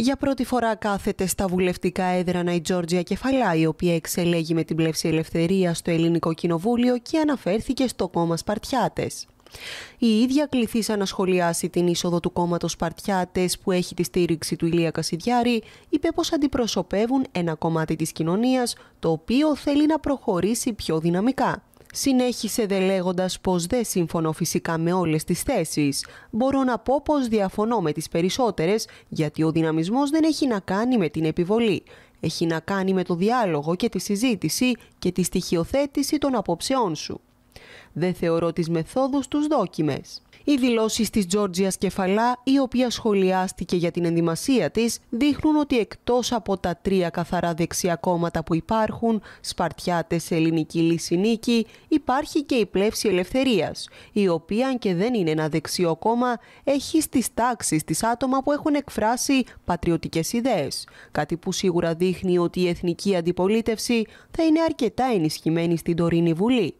Για πρώτη φορά κάθεται στα βουλευτικά έδρανα η Τζόρτζια Κεφαλά, η οποία εξελέγει με την πλεύση ελευθερίας στο Ελληνικό Κοινοβούλιο και αναφέρθηκε στο κόμμα σπαρτιάτες. Η ίδια κληθήσα να σχολιάσει την είσοδο του κόμματος Σπαρτιάτες που έχει τη στήριξη του Ηλία Κασιδιάρη, είπε πως αντιπροσωπεύουν ένα κομμάτι της κοινωνίας το οποίο θέλει να προχωρήσει πιο δυναμικά. Συνέχισε δε λέγοντας πως δεν σύμφωνο φυσικά με όλες τις θέσεις. Μπορώ να πω πως διαφωνώ με τις περισσότερες γιατί ο δυναμισμός δεν έχει να κάνει με την επιβολή. Έχει να κάνει με το διάλογο και τη συζήτηση και τη στοιχειοθέτηση των απόψεών σου. Δεν θεωρώ τις μεθόδους τους δόκιμες. Οι δηλώσεις της Τζόρτζια Κεφαλά, η οποία σχολιάστηκε για την ενδυμασία της, δείχνουν ότι εκτός από τα τρία καθαρά δεξιά κόμματα που υπάρχουν, Σπαρτιάτε ελληνική λύση νίκη, υπάρχει και η πλεύση ελευθερίας, η οποία, αν και δεν είναι ένα δεξιό κόμμα, έχει στις τάξεις τη άτομα που έχουν εκφράσει πατριωτικές ιδέες. Κάτι που σίγουρα δείχνει ότι η εθνική αντιπολίτευση θα είναι αρκετά ενισχυμένη στην τωρινή Βουλή.